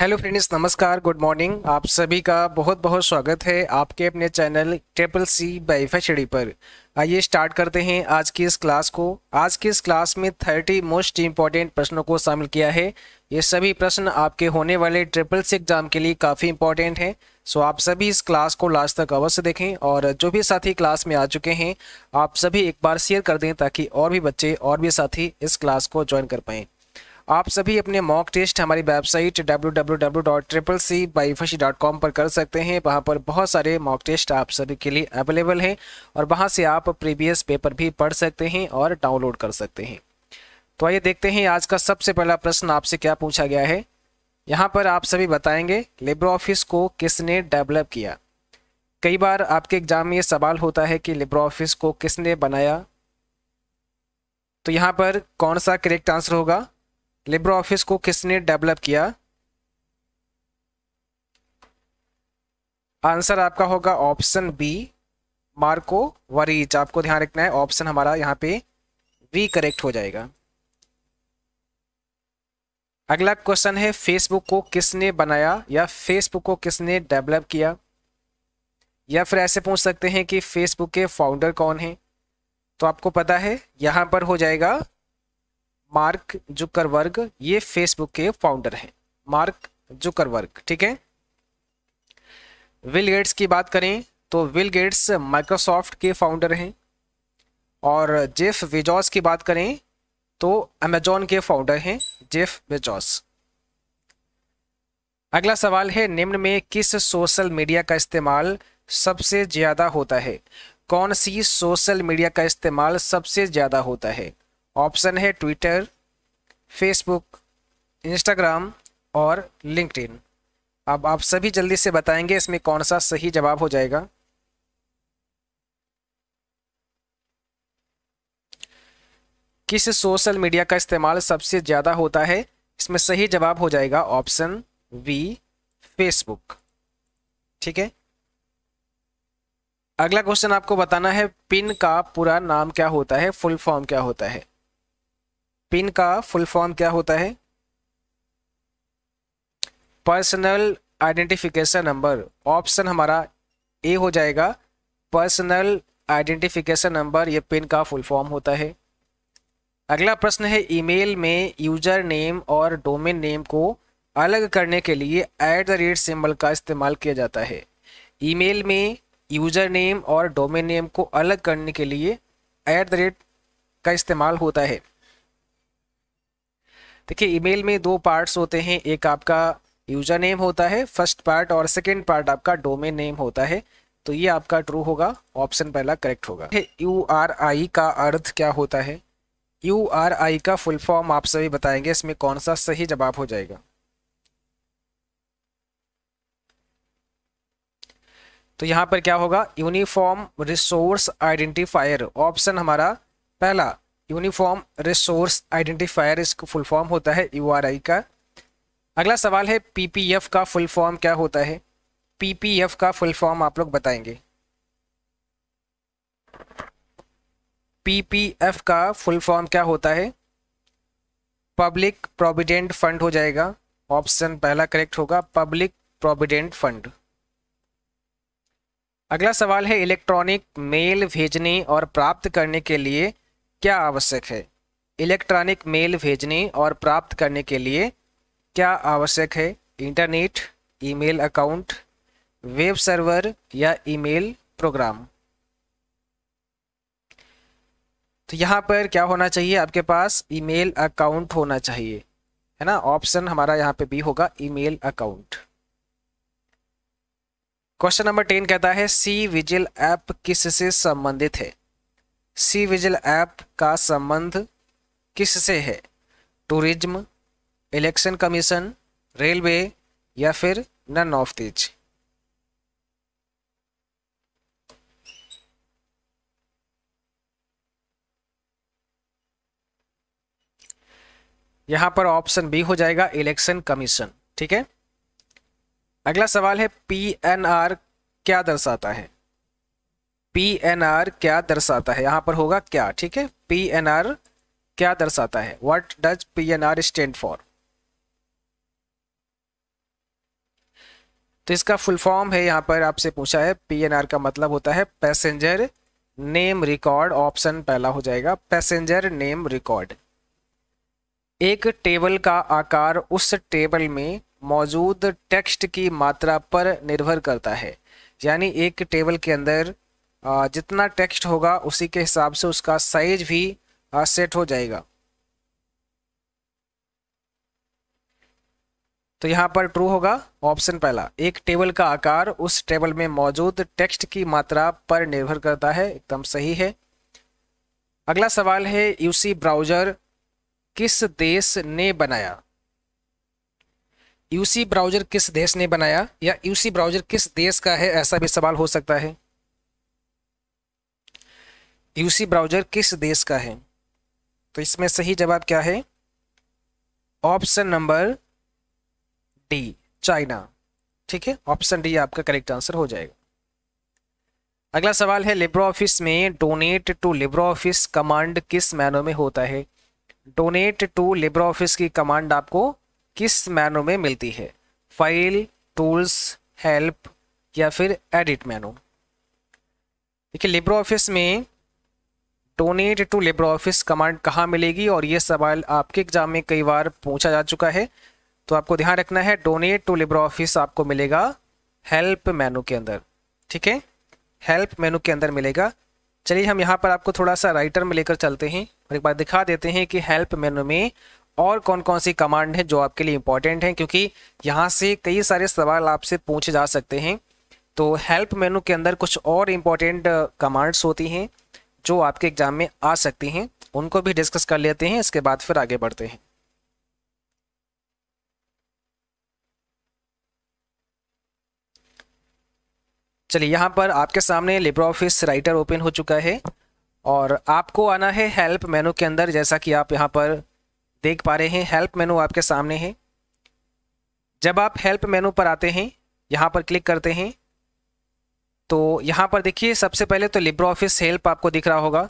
hello friends नमस्कार good morning आप सभी का बहुत बहुत स्वागत है आपके अपने चैनल ट्रिपल सी बाई फैशड़ी पर आइए स्टार्ट करते हैं आज की इस क्लास को आज की इस क्लास में थर्टी मोस्ट इंपॉर्टेंट प्रश्नों को शामिल किया है ये सभी प्रश्न आपके होने वाले ट्रिपल सी एग्जाम के लिए काफ़ी इंपॉर्टेंट हैं सो आप सभी इस क्लास को लास्ट तक अवश्य देखें और जो भी साथी क्लास में आ चुके हैं आप सभी एक बार शेयर कर दें ताकि और भी बच्चे और भी साथी इस क्लास को ज्वाइन कर पाएँ आप सभी अपने मॉक टेस्ट हमारी वेबसाइट डब्ल्यू पर कर सकते हैं वहाँ पर बहुत सारे मॉक टेस्ट आप सभी के लिए अवेलेबल हैं और वहाँ से आप प्रीवियस पेपर भी पढ़ सकते हैं और डाउनलोड कर सकते हैं तो आइए देखते हैं आज का सबसे पहला प्रश्न आपसे क्या पूछा गया है यहाँ पर आप सभी बताएंगे लिब्रो ऑफिस को किसने डेवलप किया कई बार आपके एग्जाम में ये सवाल होता है कि लिब्रो ऑफिस को किसने बनाया तो यहाँ पर कौन सा करेक्ट आंसर होगा लिब्रो ऑफिस को किसने डेवलप किया आंसर आपका होगा ऑप्शन बी मार्को वरीच आपको ध्यान रखना है ऑप्शन हमारा यहाँ पे वी करेक्ट हो जाएगा अगला क्वेश्चन है फेसबुक को किसने बनाया या फेसबुक को किसने डेवलप किया या फिर ऐसे पूछ सकते हैं कि फेसबुक के फाउंडर कौन है तो आपको पता है यहां पर हो जाएगा मार्क जुकरवर्ग ये फेसबुक के फाउंडर हैं मार्क जुकरवर्ग ठीक है विल गेट्स की बात करें तो विल गेट्स माइक्रोसॉफ्ट के फाउंडर हैं और जेफ वेजॉस की बात करें तो अमेजॉन के फाउंडर हैं जेफ वेजॉस अगला सवाल है निम्न में किस सोशल मीडिया का इस्तेमाल सबसे ज़्यादा होता है कौन सी सोशल मीडिया का इस्तेमाल सबसे ज़्यादा होता है ऑप्शन है ट्विटर फेसबुक इंस्टाग्राम और लिंकड अब आप सभी जल्दी से बताएंगे इसमें कौन सा सही जवाब हो जाएगा किस सोशल मीडिया का इस्तेमाल सबसे ज़्यादा होता है इसमें सही जवाब हो जाएगा ऑप्शन वी फेसबुक ठीक है अगला क्वेश्चन आपको बताना है पिन का पूरा नाम क्या होता है फुल फॉर्म क्या होता है पिन का फुल फॉर्म क्या होता है पर्सनल आइडेंटिफिकेशन नंबर ऑप्शन हमारा ए हो जाएगा पर्सनल आइडेंटिफिकेशन नंबर ये पिन का फुल फॉर्म होता है अगला प्रश्न है ईमेल में यूजर नेम और डोमेन नेम को अलग करने के लिए एट द रेट सिंबल का इस्तेमाल किया जाता है ईमेल में यूजर नेम और डोमेन नेम को अलग करने के लिए एट द रेट का इस्तेमाल होता है देखिए ईमेल में दो पार्ट्स होते हैं एक आपका यूजर नेम होता है फर्स्ट पार्ट और सेकेंड पार्ट आपका डोमेन नेम होता है तो ये आपका ट्रू होगा ऑप्शन पहला करेक्ट होगा यू आर आई का अर्थ क्या होता है यू आर आई का फुल फॉर्म आप सभी बताएंगे इसमें कौन सा सही जवाब हो जाएगा तो यहां पर क्या होगा यूनिफॉर्म रिसोर्स आइडेंटिफायर ऑप्शन हमारा पहला यूनिफॉर्म रिसोर्स आइडेंटिफायर इस फुल फॉर्म होता है यू का अगला सवाल है पीपीएफ का फुल फॉर्म क्या होता है पीपीएफ का फुल फॉर्म आप लोग बताएंगे पीपीएफ का फुल फॉर्म क्या होता है पब्लिक प्रोविडेंट फंड हो जाएगा ऑप्शन पहला करेक्ट होगा पब्लिक प्रोविडेंट फंड अगला सवाल है इलेक्ट्रॉनिक मेल भेजने और प्राप्त करने के लिए क्या आवश्यक है इलेक्ट्रॉनिक मेल भेजने और प्राप्त करने के लिए क्या आवश्यक है internet email account web server या ईमेल प्रोग्राम तो यहाँ पर क्या होना चाहिए आपके पास ईमेल अकाउंट होना चाहिए है ना ऑप्शन हमारा यहाँ पे भी होगा email account question number ten कहता है सी विजिल ऐप किससे संबंधित है सी विजल ऐप का संबंध किससे है टूरिज्म इलेक्शन कमीशन रेलवे या फिर नन ऑफ दीज यहां पर ऑप्शन बी हो जाएगा इलेक्शन कमीशन ठीक है अगला सवाल है पीएनआर क्या दर्शाता है पी एन आर क्या दर्शाता है यहाँ पर होगा क्या ठीक है पी एन आर क्या दर्शाता है what does P N R stand for तो इसका फुल फॉर्म है यहाँ पर आपसे पूछा है पीएनआर का मतलब होता है पैसेंजर नेम रिकॉर्ड ऑप्शन पहला हो जाएगा पैसेंजर नेम रिकॉर्ड एक टेबल का आकार उस टेबल में मौजूद टेक्स्ट की मात्रा पर निर्भर करता है यानी एक टेबल के अंदर जितना टेक्स्ट होगा उसी के हिसाब से उसका साइज भी सेट हो जाएगा तो यहाँ पर ट्रू होगा ऑप्शन पहला एक टेबल का आकार उस टेबल में मौजूद टेक्स्ट की मात्रा पर निर्भर करता है एकदम सही है अगला सवाल है यूसी ब्राउजर किस देश ने बनाया यूसी ब्राउजर किस देश ने बनाया या यूसी ब्राउजर किस देश का है ऐसा भी सवाल हो सकता है यूसी ब्राउजर किस देश का है तो इसमें सही जवाब क्या है ऑप्शन नंबर डी चाइना ठीक है ऑप्शन डी आपका करेक्ट आंसर हो जाएगा अगला सवाल है लिब्रो ऑफिस में donate to Libre Office command किस मैनो में होता है डोनेट टू लिब्रो ऑफिस की कमांड आपको किस मैनो में मिलती है फाइल टूल्स हेल्प या फिर एडिट मैनो देखिए लिब्रो ऑफिस में donate to Libre Office command कहाँ मिलेगी और ये सवाल आपके एग्जाम में कई बार पूछा जा चुका है तो आपको ध्यान रखना है डोनेट टू लेबर ऑफिस आपको मिलेगा हेल्प मेनू के अंदर ठीक है हेल्प मेनू के अंदर मिलेगा चलिए हम यहाँ पर आपको थोड़ा सा राइटर में लेकर चलते हैं और एक बार दिखा देते हैं कि हेल्प मेनू में और कौन कौन सी कमांड है जो आपके लिए इंपॉर्टेंट हैं क्योंकि यहाँ से कई सारे सवाल आपसे पूछे जा सकते हैं तो हेल्प मेनू के अंदर कुछ और इम्पॉर्टेंट कमांड्स होती हैं जो आपके एग्जाम में आ सकती हैं उनको भी डिस्कस कर लेते हैं इसके बाद फिर आगे बढ़ते हैं चलिए यहाँ पर आपके सामने लिब्रो ऑफिस राइटर ओपन हो चुका है और आपको आना है हेल्प मेनू के अंदर जैसा कि आप यहाँ पर देख पा रहे हैं हेल्प मेनू आपके सामने है जब आप हेल्प मेनू पर आते हैं यहाँ पर क्लिक करते हैं तो यहाँ पर देखिए सबसे पहले तो लिब्रो ऑफिस हेल्प आपको दिख रहा होगा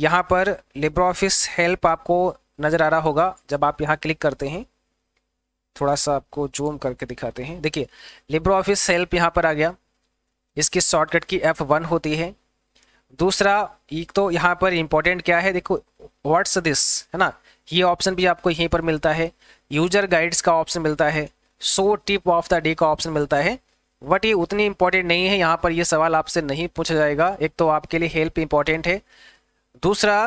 यहाँ पर लिब्रो ऑफिस हेल्प आपको नज़र आ रहा होगा जब आप यहाँ क्लिक करते हैं थोड़ा सा आपको जूम करके दिखाते हैं देखिए लिब्रो ऑफिस हेल्प यहाँ पर आ गया इसकी शॉर्टकट की एफ वन होती है दूसरा एक तो यहाँ पर इम्पोर्टेंट क्या है देखो व्हाट्स दिस है ना ये ऑप्शन भी आपको यहीं पर मिलता है यूजर गाइड्स का ऑप्शन मिलता है so tip of the day का ऑप्शन मिलता है बट ये उतनी इंपॉर्टेंट नहीं है यहाँ पर ये सवाल आपसे नहीं पूछा जाएगा एक तो आपके लिए हेल्प इंपॉर्टेंट है दूसरा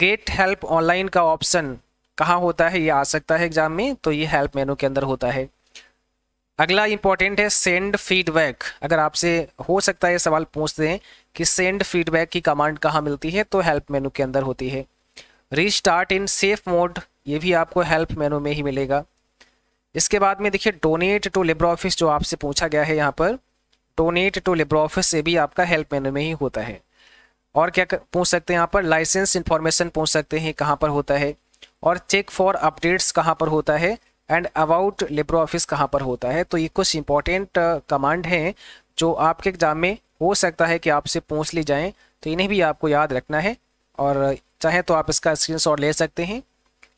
गेट हेल्प ऑनलाइन का ऑप्शन कहाँ होता है ये आ सकता है एग्जाम में तो ये हेल्प मेनू के अंदर होता है अगला इंपॉर्टेंट है सेंड फीडबैक अगर आपसे हो सकता है सवाल पूछते हैं कि सेंड फीडबैक की कमांड कहाँ मिलती है तो हेल्प मेनू के अंदर होती है रीस्टार्ट इन सेफ मोड ये भी आपको हेल्प मेनू में ही मिलेगा इसके बाद में देखिए डोनेट टू लिब्रो ऑफिस जो आपसे पूछा गया है यहाँ पर डोनेट टू लिब्रो ऑफिस से भी आपका हेल्प मेनू में ही होता है और क्या पूछ सकते हैं यहाँ पर लाइसेंस इन्फॉर्मेशन पूछ सकते हैं कहाँ पर होता है और चेक फॉर अपडेट्स कहाँ पर होता है एंड अबाउट लिब्रो ऑफिस कहाँ पर होता है तो ये कुछ इंपॉर्टेंट कमांड हैं जो आपके एग्जाम में हो सकता है कि आपसे पूछ ली जाएँ तो इन्हें भी आपको याद रखना है और चाहे तो आप इसका स्क्रीन ले सकते हैं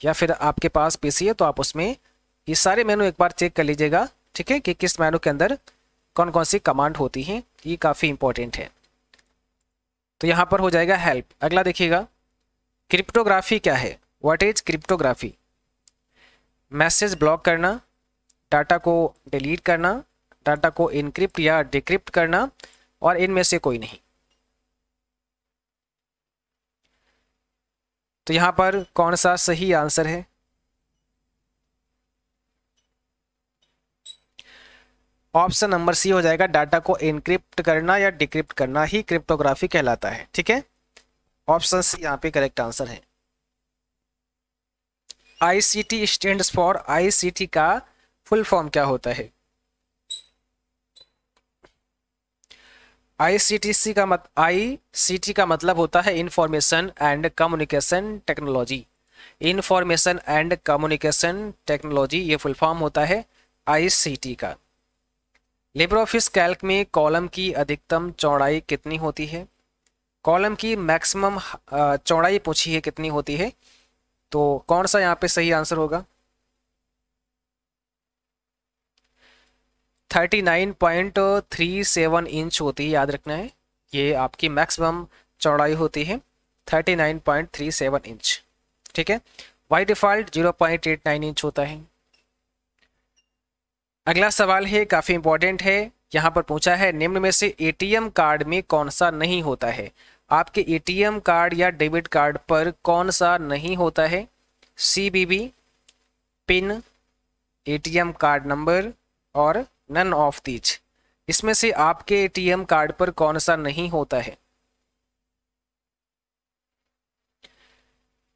या फिर आपके पास पी है तो आप उसमें ये सारे मेनू एक बार चेक कर लीजिएगा ठीक है कि किस मेनू के अंदर कौन कौन सी कमांड होती हैं ये काफ़ी इंपॉर्टेंट है तो यहाँ पर हो जाएगा हेल्प अगला देखिएगा क्रिप्टोग्राफी क्या है what is cryptography message block करना डाटा को डिलीट करना डाटा को इनक्रिप्ट या डिक्रिप्ट करना और इनमें से कोई नहीं तो यहाँ पर कौन सा सही आंसर है ऑप्शन नंबर सी हो जाएगा डाटा को इनक्रिप्ट करना या डिक्रिप्ट करना ही क्रिप्टोग्राफी कहलाता है ठीक है ऑप्शन सी यहाँ पे करेक्ट आंसर है आईसीटी स्टैंड फॉर आईसीटी का फुल फॉर्म क्या होता है आईसीटीसी का मत आईसीटी का मतलब होता है information and communication technology information and communication technology ये फुल फॉर्म होता है आईसीटी का लिब्र ऑफिस कैल्क में कॉलम की अधिकतम चौड़ाई कितनी होती है कॉलम की मैक्सिमम चौड़ाई पूछी है कितनी होती है तो कौन सा यहाँ पे सही आंसर होगा 39.37 इंच होती है याद रखना है ये आपकी मैक्सिमम चौड़ाई होती है 39.37 इंच ठीक है वाई डिफ़ॉल्ट 0.89 इंच होता है अगला सवाल है काफ़ी इंपॉर्टेंट है यहाँ पर पूछा है निम्न में से एटीएम कार्ड में कौन सा नहीं होता है आपके एटीएम कार्ड या डेबिट कार्ड पर कौन सा नहीं होता है CVV PIN ATM card number और नन ऑफ तीज इसमें से आपके एटीएम कार्ड पर कौन सा नहीं होता है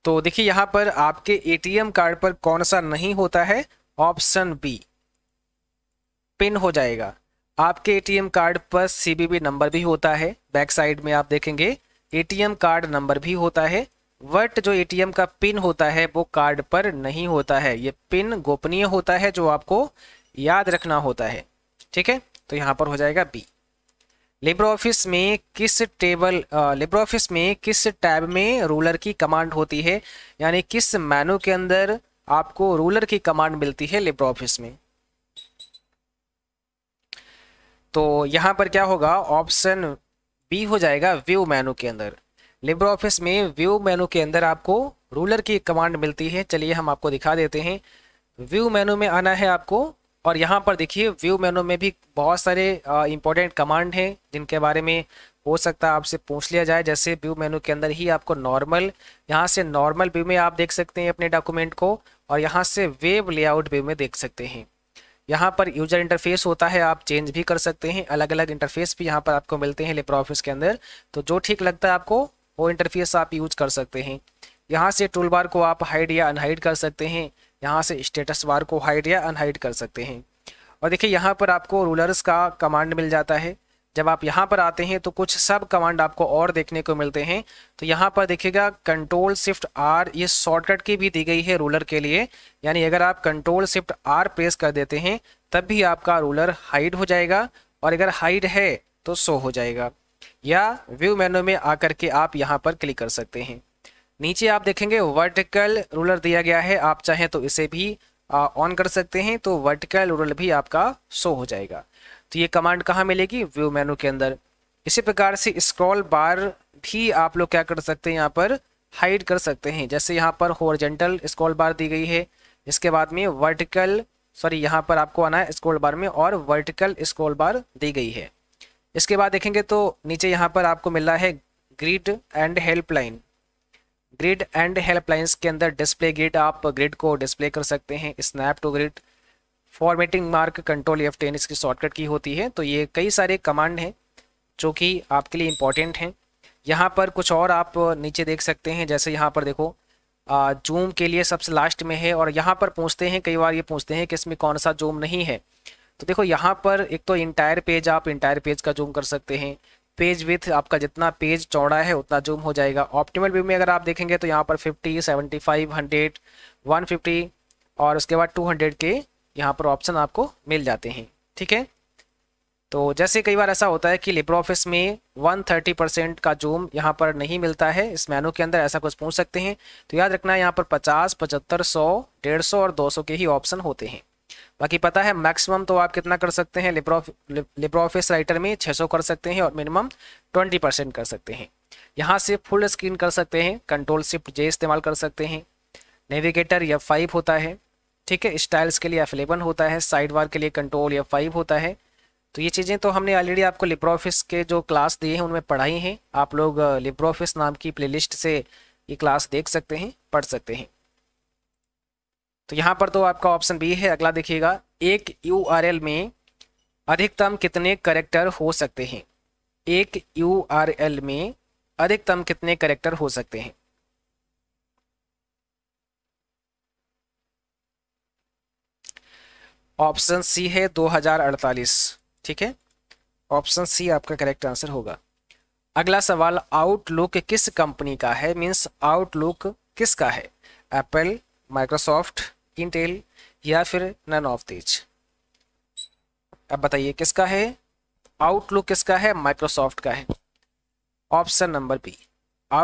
तो देखिए यहां पर आपके एटीएम कार्ड पर कौन सा नहीं होता है ऑप्शन बी पिन हो जाएगा आपके एटीएम कार्ड पर सीबीबी नंबर भी होता है बैक साइड में आप देखेंगे एटीएम कार्ड नंबर भी होता है वट जो एटीएम का पिन होता है वो कार्ड पर नहीं होता है ये पिन गोपनीय होता है जो आपको याद रखना होता है ठीक है तो यहाँ पर हो जाएगा बी लेबर ऑफिस में किस टेबल लेबर ऑफिस में किस टैब में रूलर की कमांड होती है यानी किस मेनू के अंदर आपको रूलर की कमांड मिलती है लेबर ऑफिस में तो यहाँ पर क्या होगा ऑप्शन बी हो जाएगा व्यू मेनू के अंदर लिब्र ऑफिस में व्यू मेनू के अंदर आपको रूलर की कमांड मिलती है चलिए हम आपको दिखा देते हैं व्यू मेनू में आना है आपको और यहाँ पर देखिए व्यू मेनू में भी बहुत सारे इंपॉर्टेंट कमांड हैं जिनके बारे में हो सकता है आपसे पूछ लिया जाए जैसे व्यू मेनू के अंदर ही आपको नॉर्मल यहाँ से नॉर्मल व्यू में आप देख सकते हैं अपने डॉक्यूमेंट को और यहाँ से वेब लेआउट व्यू में देख सकते हैं यहाँ पर यूजर इंटरफेस होता है आप चेंज भी कर सकते हैं अलग अलग इंटरफेस भी यहाँ पर आपको मिलते हैं लेप्रा ऑफिस के अंदर तो जो ठीक लगता है आपको वो इंटरफेस आप यूज कर सकते हैं यहाँ से टूल बार को आप हाइड या अनहाइड कर सकते हैं यहाँ से स्टेटस बार को हाइड या अनहाइड कर सकते हैं और देखिए यहाँ पर आपको रूलर्स का कमांड मिल जाता है जब आप यहाँ पर आते हैं तो कुछ सब कमांड आपको और देखने को मिलते हैं तो यहाँ पर देखिएगा कंट्रोल शिफ्ट आर ये शॉर्टकट की भी दी गई है रूलर के लिए यानी अगर आप कंट्रोल शिफ्ट आर प्रेस कर देते हैं तब भी आपका रूलर हाइड हो जाएगा और अगर हाइड है तो शो हो जाएगा या व्यू मेनू में आकर के आप यहाँ पर क्लिक कर सकते हैं नीचे आप देखेंगे वर्टिकल रूलर दिया गया है आप चाहें तो इसे भी ऑन कर सकते हैं तो वर्टिकल रूलर भी आपका शो हो जाएगा तो ये कमांड कहाँ मिलेगी व्यू मेनू के अंदर इसी प्रकार से स्क्रॉल बार भी आप लोग क्या कर सकते हैं यहाँ पर हाइड कर सकते हैं जैसे यहाँ पर होरजेंटल स्क्रॉल बार दी गई है इसके बाद में वर्टिकल सॉरी यहाँ पर आपको आना है स्क्रॉल बार में और वर्टिकल स्क्रॉल बार दी गई है इसके बाद देखेंगे तो नीचे यहाँ पर आपको मिल रहा है grid and helpline grid and helplines के अंदर डिस्प्ले ग्रिड आप ग्रिड को डिस्प्ले कर सकते हैं snap to grid formatting mark control F ten इसकी शॉर्टकट की होती है तो ये कई सारे कमांड हैं जो कि आपके लिए इम्पॉर्टेंट हैं यहाँ पर कुछ और आप नीचे देख सकते हैं जैसे यहाँ पर देखो जूम के लिए सबसे लास्ट में है और यहाँ पर पूछते हैं कई बार ये पूछते हैं कि इसमें कौन सा जूम नहीं है तो देखो यहाँ पर एक तो इंटायर पेज आप इंटायर पेज का जूम कर सकते हैं पेज विथ आपका जितना पेज चौड़ा है उतना जूम हो जाएगा ऑप्टिमल व्यू में अगर आप देखेंगे तो यहाँ पर 50, 75, 100, 150 और उसके बाद 200 के यहाँ पर ऑप्शन आपको मिल जाते हैं ठीक है तो जैसे कई बार ऐसा होता है कि लिब्रो ऑफिस में 130 परसेंट का जूम यहाँ पर नहीं मिलता है इस मेनू के अंदर ऐसा कुछ पूछ सकते हैं तो याद रखना है यहाँ पर 50, पचहत्तर सौ डेढ़ सौ और 200 के ही ऑप्शन होते हैं बाकी पता है मैक्सिमम तो आप कितना कर सकते हैं लिब्रो ऑफिस राइटर में 600 कर सकते हैं और मिनिमम 20 परसेंट कर सकते हैं यहाँ से फुल स्क्रीन कर सकते हैं कंट्रोल शिफ्ट जे इस्तेमाल कर सकते हैं नेविगेटर या फाइव होता है ठीक है स्टाइल्स के लिए अवेलेबल होता है साइड बार के लिए कंट्रोल या फाइव होता है तो ये चीज़ें तो हमने ऑलरेडी आपको लिब्रो ऑफिस के जो क्लास दिए हैं उनमें पढ़ाई हैं आप लोग लिब्रो ऑफिस नाम की प्लेलिस्ट से ये क्लास देख सकते हैं पढ़ सकते हैं तो यहाँ पर तो आपका ऑप्शन बी है अगला देखिएगा एक यू में अधिकतम कितने करेक्टर हो सकते हैं एक यू में अधिकतम कितने करेक्टर हो सकते हैं ऑप्शन सी है 2048 ठीक है ऑप्शन सी आपका करेक्ट आंसर होगा अगला सवाल आउटलुक किस कंपनी का है मींस आउटलुक किसका है एप्पल माइक्रोसॉफ्ट इंटेल या फिर नन ऑफ दीज अब बताइए किसका है आउटलुक किसका है माइक्रोसॉफ्ट का है option number B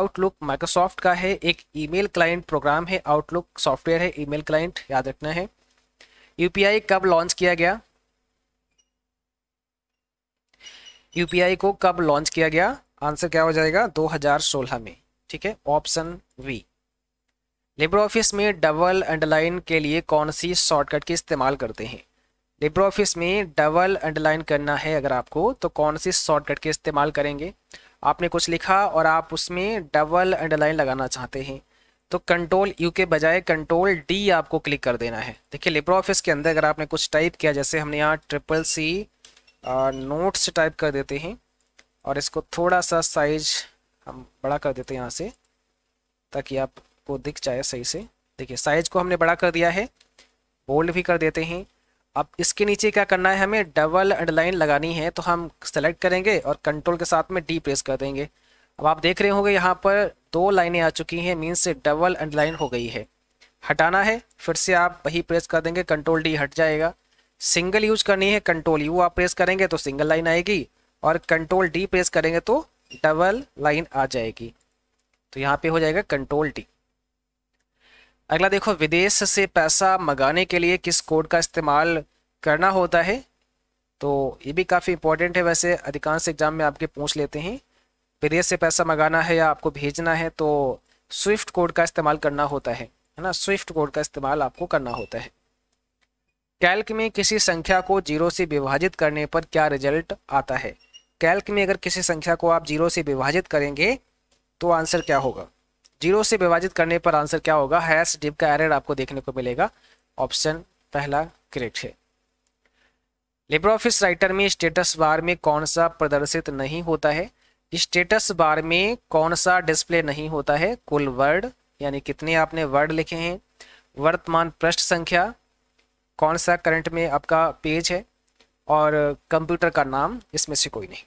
Outlook Microsoft का है एक ईमेल क्लाइंट प्रोग्राम है आउटलुक सॉफ्टवेयर है ईमेल क्लाइंट याद रखना है यूपीआई कब लॉन्च किया गया यूपीआई को कब लॉन्च किया गया आंसर क्या हो जाएगा 2016 में ठीक है ऑप्शन वी लिब्रो ऑफिस में डबल अंडरलाइन के लिए कौन सी शॉर्टकट की इस्तेमाल करते हैं लिब्रो ऑफिस में डबल अंडरलाइन करना है अगर आपको तो कौन सी शॉर्टकट के इस्तेमाल करेंगे आपने कुछ लिखा और आप उसमें डबल अंडरलाइन लगाना चाहते हैं तो कंट्रोल यू के बजाय कंट्रोल डी आपको क्लिक कर देना है देखिए लिब्रो ऑफिस के अंदर अगर आपने कुछ टाइप किया जैसे हमने यहाँ ट्रिपल सी नोट्स टाइप कर देते हैं और इसको थोड़ा सा साइज हम बड़ा कर देते हैं यहाँ से ताकि आपको दिख जाए सही से देखिए साइज को हमने बड़ा कर दिया है बोल्ड भी कर देते हैं अब इसके नीचे क्या करना है हमें डबल अंडरलाइन लगानी है तो हम सेलेक्ट करेंगे और कंट्रोल के साथ में डी प्रेस कर देंगे अब आप देख रहे होंगे यहाँ पर दो लाइनें आ चुकी हैं मीन से डबल अंडरलाइन हो गई है हटाना है फिर से आप वही प्रेस कर देंगे कंट्रोल डी हट जाएगा सिंगल यूज करनी है कंट्रोल यू आप प्रेस करेंगे तो सिंगल लाइन आएगी और कंट्रोल डी प्रेस करेंगे तो डबल लाइन आ जाएगी तो यहाँ पे हो जाएगा कंट्रोल डी अगला देखो विदेश से पैसा मंगाने के लिए किस कोड का इस्तेमाल करना होता है तो ये भी काफ़ी इंपॉर्टेंट है वैसे अधिकांश एग्जाम में आपके पूछ लेते हैं पेरियर से पैसा मंगाना है या आपको भेजना है तो स्विफ्ट कोड का इस्तेमाल करना होता है है ना स्विफ्ट कोड का इस्तेमाल आपको करना होता है कैल्क में किसी संख्या को जीरो से विभाजित करने पर क्या रिजल्ट आता है कैल्क में अगर किसी संख्या को आप जीरो से विभाजित करेंगे तो आंसर क्या होगा जीरो से विभाजित करने पर आंसर क्या होगा हैश डिप का एरर आपको देखने को मिलेगा ऑप्शन पहला करेक्ट है लिब्रे ऑफिस राइटर में स्टेटस बार में कौन सा प्रदर्शित नहीं होता है स्टेटस बार में कौन सा डिस्प्ले नहीं होता है कुल वर्ड यानी कितने आपने वर्ड लिखे हैं वर्तमान पृष्ठ संख्या कौन सा करंट में आपका पेज है और कंप्यूटर का नाम इसमें से कोई नहीं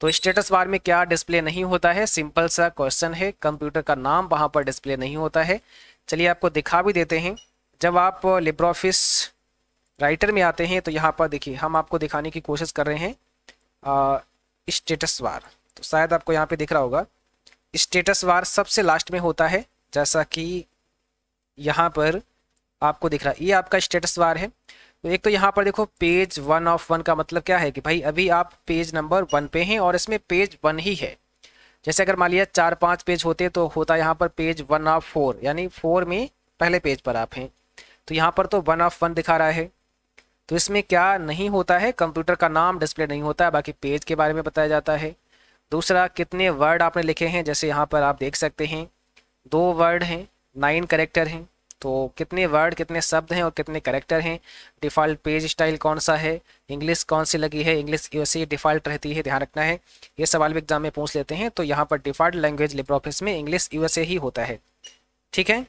तो स्टेटस बार में क्या डिस्प्ले नहीं होता है सिंपल सा क्वेश्चन है कंप्यूटर का नाम वहाँ पर डिस्प्ले नहीं होता है चलिए आपको दिखा भी देते हैं जब आप लिब्रोफिस राइटर में आते हैं तो यहाँ पर देखिए हम आपको दिखाने की कोशिश कर रहे हैं स्टेटस वार तो शायद आपको यहाँ पे दिख रहा होगा स्टेटस वार सबसे लास्ट में होता है जैसा कि यहाँ पर आपको दिख रहा है ये आपका स्टेटस वार है तो एक तो यहाँ पर देखो पेज वन ऑफ वन का मतलब क्या है कि भाई अभी आप पेज नंबर वन पे हैं और इसमें पेज वन ही है जैसे अगर मान लिया चार पाँच पेज होते तो होता यहाँ पर पेज वन ऑफ फोर यानी फोर में पहले पेज पर आप हैं तो यहाँ पर तो वन ऑफ वन दिखा रहा है तो इसमें क्या नहीं होता है कंप्यूटर का नाम डिस्प्ले नहीं होता है बाकी पेज के बारे में बताया जाता है दूसरा कितने वर्ड आपने लिखे हैं जैसे यहाँ पर आप देख सकते हैं दो वर्ड हैं नाइन करेक्टर हैं तो कितने वर्ड कितने शब्द हैं और कितने करेक्टर हैं डिफ़ॉल्ट पेज स्टाइल कौन सा है इंग्लिश कौन सी लगी है इंग्लिश वैसे डिफ़ॉल्ट रहती है ध्यान रखना है ये सवाल भी एग्जाम में पूछ लेते हैं तो यहाँ पर डिफ़ॉल्ट लैंग्वेज लिब्रॉफिस में इंग्लिश यूएसए ही होता है ठीक है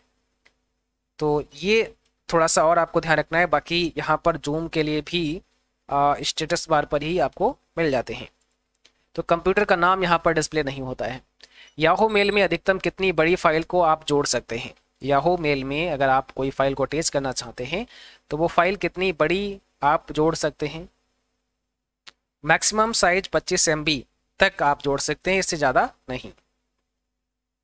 तो ये थोड़ा सा और आपको ध्यान रखना है बाकी यहाँ पर जूम के लिए भी स्टेटस बार पर ही आपको मिल जाते हैं तो कंप्यूटर का नाम यहाँ पर डिस्प्ले नहीं होता है याहू मेल में अधिकतम कितनी बड़ी फाइल को आप जोड़ सकते हैं याहू मेल में अगर आप कोई फाइल को अटैच करना चाहते हैं तो वो फाइल कितनी बड़ी आप जोड़ सकते हैं मैक्सिमम साइज 25 एम तक आप जोड़ सकते हैं इससे ज़्यादा नहीं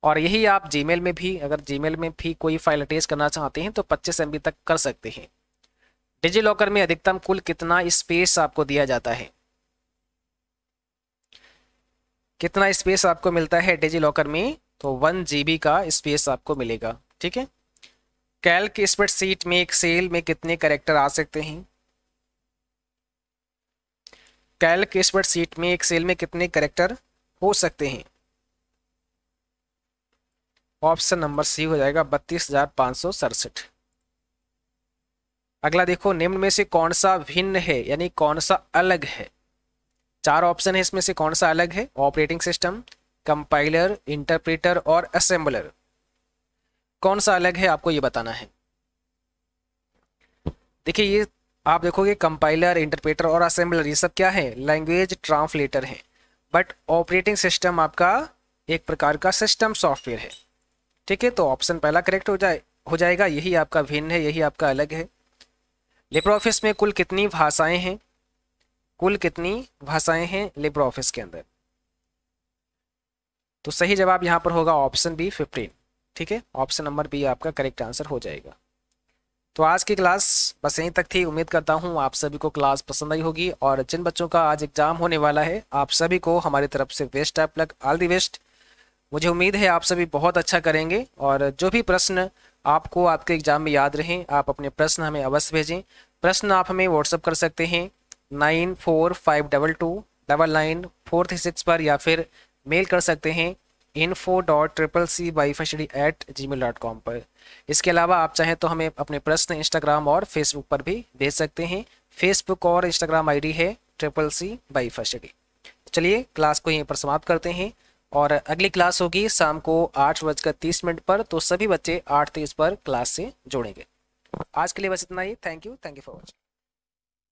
और यही आप जीमेल में भी अगर जीमेल में भी कोई फाइल अटैच करना चाहते हैं तो पच्चीस एम तक कर सकते हैं डिजी लॉकर में अधिकतम कुल कितना स्पेस आपको दिया जाता है कितना स्पेस आपको मिलता है डिजी लॉकर में तो वन जी का स्पेस आपको मिलेगा ठीक है कैल्क स्प्रेडशीट में एक सेल में कितने करेक्टर आ सकते हैं कैल्क स्प्रेडशीट में एक सेल में कितने करेक्टर हो सकते हैं ऑप्शन नंबर सी हो जाएगा बत्तीस हजार पाँच सौ सड़सठ अगला देखो निम्न में से कौन सा भिन्न है यानी कौन सा अलग है चार ऑप्शन है इसमें से कौन सा अलग है ऑपरेटिंग सिस्टम कंपाइलर इंटरप्रेटर और असेंबलर कौन सा अलग है आपको ये बताना है देखिए ये आप देखोगे कंपाइलर इंटरप्रेटर और असेंबलर ये सब क्या है लैंग्वेज ट्रांसलेटर है बट ऑपरेटिंग सिस्टम आपका एक प्रकार का सिस्टम सॉफ्टवेयर है ठीक है तो ऑप्शन पहला करेक्ट हो जाए हो जाएगा यही आपका भिन्न है यही आपका अलग है लिब्रा ऑफिस में कुल कितनी भाषाएं हैं कुल कितनी भाषाएं हैं लिब्रा ऑफिस के अंदर तो सही जवाब यहाँ पर होगा ऑप्शन बी फिफ्टीन ठीक है ऑप्शन नंबर बी आपका करेक्ट आंसर हो जाएगा तो आज की क्लास बस यहीं तक थी उम्मीद करता हूं आप सभी को क्लास पसंद आई होगी और जिन बच्चों का आज एग्जाम होने वाला है आप सभी को हमारी तरफ से best of luck all the best मुझे उम्मीद है आप सभी बहुत अच्छा करेंगे और जो भी प्रश्न आपको आपके एग्जाम में याद रहें आप अपने प्रश्न हमें अवश्य भेजें प्रश्न आप हमें व्हाट्सअप कर सकते हैं nine four five double two double nine four three six पर या फिर मेल कर सकते हैं info dot triple C by फशडी at Gmail dot com पर इसके अलावा आप चाहें तो हमें अपने प्रश्न इंस्टाग्राम और फेसबुक पर भी भेज सकते हैं फेसबुक और इंस्टाग्राम आईडी है ट्रिपल सी बाई फशडी चलिए क्लास को यहीं पर समाप्त करते हैं और अगली क्लास होगी शाम को आठ बजकर तीस मिनट पर तो सभी बच्चे आठ तीस पर क्लास से जुड़ेंगे आज के लिए बस इतना ही thank you thank you for watching